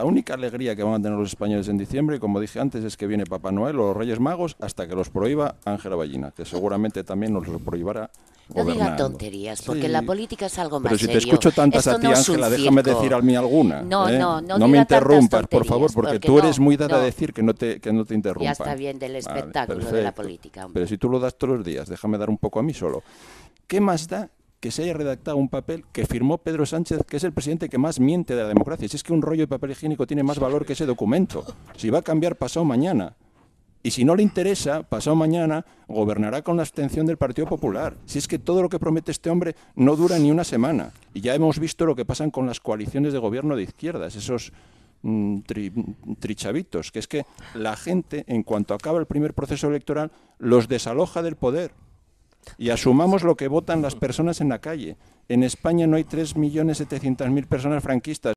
La única alegría que van a tener los españoles en diciembre, como dije antes, es que viene Papá Noel o los Reyes Magos hasta que los prohíba Ángela Ballina, que seguramente también nos los prohíbará. No diga tonterías, porque la política es algo más Pero si te escucho tantas a ti, Ángela, déjame decir a mí alguna. No, ¿eh? no, no, no me interrumpas, por favor, porque, tú eres muy dada a decir que no te, que no te interrumpas. Ya está bien del espectáculo de la política. Pero si tú lo das todos los días, déjame dar un poco a mí solo. ¿Qué más da que se haya redactado un papel que firmó Pedro Sánchez, que es el presidente que más miente de la democracia. Si es que un rollo de papel higiénico tiene más valor que ese documento. Si va a cambiar pasado mañana. Y si no le interesa, pasado mañana gobernará con la abstención del Partido Popular. Si es que todo lo que promete este hombre no dura ni una semana. Y ya hemos visto lo que pasan con las coaliciones de gobierno de izquierdas, esos mm, trichavitos, que es que la gente, en cuanto acaba el primer proceso electoral, los desaloja del poder y asumamos lo que votan las personas en la calle. En España no hay 3.700.000 personas franquistas.